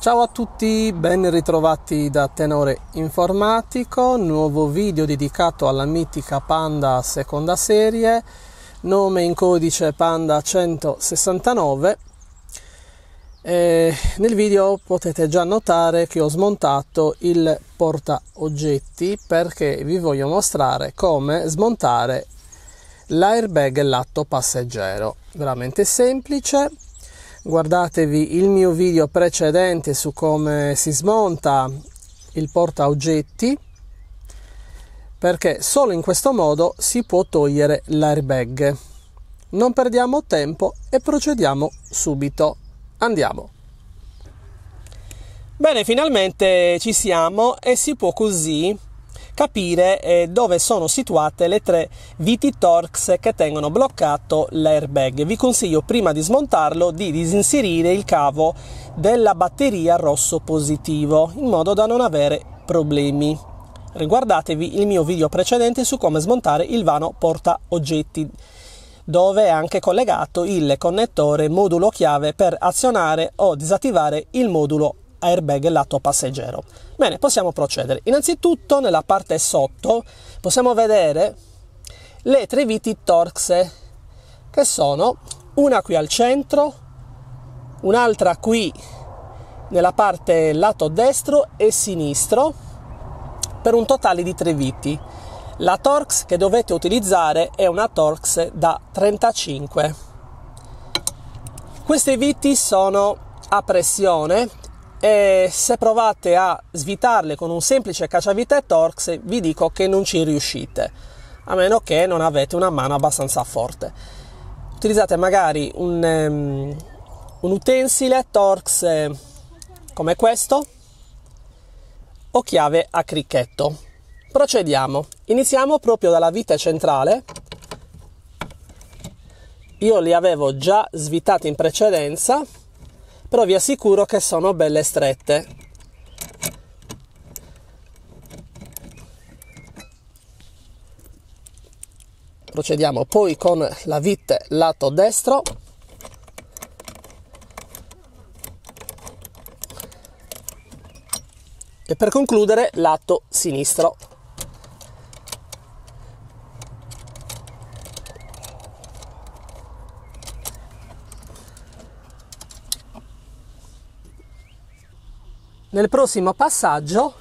Ciao a tutti, ben ritrovati da Tenore Informatico, nuovo video dedicato alla mitica Panda seconda serie, nome in codice Panda 169. E nel video potete già notare che ho smontato il porta oggetti perché vi voglio mostrare come smontare l'airbag lato passeggero. Veramente semplice guardatevi il mio video precedente su come si smonta il porta oggetti perché solo in questo modo si può togliere l'airbag. Non perdiamo tempo e procediamo subito. Andiamo. Bene, finalmente ci siamo e si può così capire eh, dove sono situate le tre VT Torx che tengono bloccato l'airbag. Vi consiglio prima di smontarlo di disinserire il cavo della batteria rosso positivo in modo da non avere problemi. Riguardatevi il mio video precedente su come smontare il vano porta oggetti dove è anche collegato il connettore modulo chiave per azionare o disattivare il modulo airbag lato passeggero. Bene, possiamo procedere. Innanzitutto nella parte sotto possiamo vedere le tre viti Torx che sono una qui al centro, un'altra qui nella parte lato destro e sinistro per un totale di tre viti. La Torx che dovete utilizzare è una Torx da 35. Queste viti sono a pressione e se provate a svitarle con un semplice cacciavite torx vi dico che non ci riuscite a meno che non avete una mano abbastanza forte utilizzate magari un, um, un utensile torx eh, come questo o chiave a cricchetto procediamo iniziamo proprio dalla vite centrale io li avevo già svitati in precedenza però vi assicuro che sono belle strette. Procediamo poi con la vite lato destro. E per concludere lato sinistro. Nel prossimo passaggio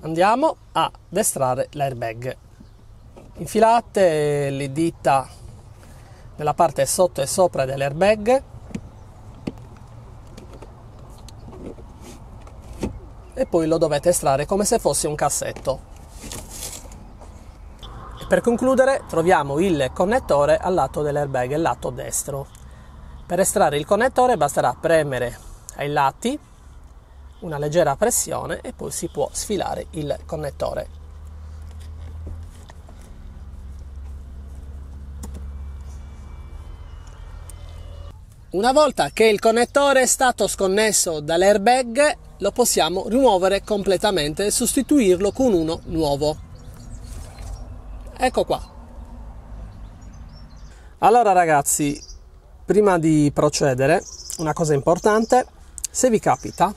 andiamo a destrare l'airbag. Infilate le dita nella parte sotto e sopra dell'airbag e poi lo dovete estrarre come se fosse un cassetto. E per concludere troviamo il connettore al lato dell'airbag, il lato destro. Per estrarre il connettore basterà premere ai lati una leggera pressione e poi si può sfilare il connettore. Una volta che il connettore è stato sconnesso dall'airbag, lo possiamo rimuovere completamente e sostituirlo con uno nuovo. Ecco qua. Allora ragazzi, prima di procedere, una cosa importante, se vi capita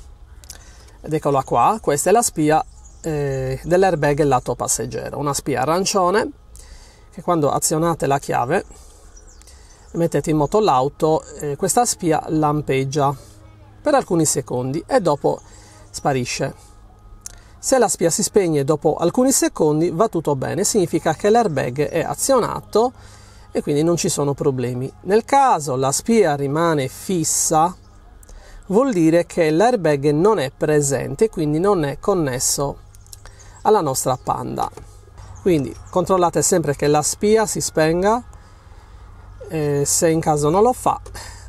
ed eccola qua, questa è la spia eh, dell'airbag lato passeggero, una spia arancione che quando azionate la chiave e mettete in moto l'auto, eh, questa spia lampeggia per alcuni secondi e dopo sparisce. Se la spia si spegne dopo alcuni secondi va tutto bene, significa che l'airbag è azionato e quindi non ci sono problemi. Nel caso la spia rimane fissa, vuol dire che l'airbag non è presente, quindi non è connesso alla nostra Panda. Quindi controllate sempre che la spia si spenga, e se in caso non lo fa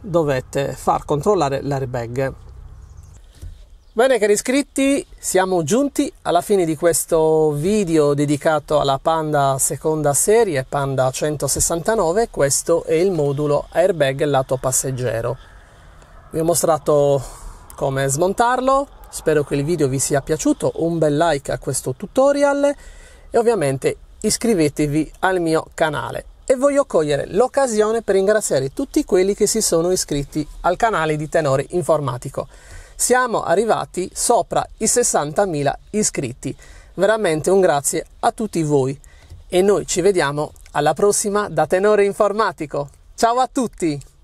dovete far controllare l'airbag. Bene cari iscritti, siamo giunti alla fine di questo video dedicato alla Panda seconda serie, Panda 169, questo è il modulo airbag lato passeggero vi ho mostrato come smontarlo spero che il video vi sia piaciuto un bel like a questo tutorial e ovviamente iscrivetevi al mio canale e voglio cogliere l'occasione per ringraziare tutti quelli che si sono iscritti al canale di Tenore Informatico siamo arrivati sopra i 60.000 iscritti veramente un grazie a tutti voi e noi ci vediamo alla prossima da Tenore Informatico ciao a tutti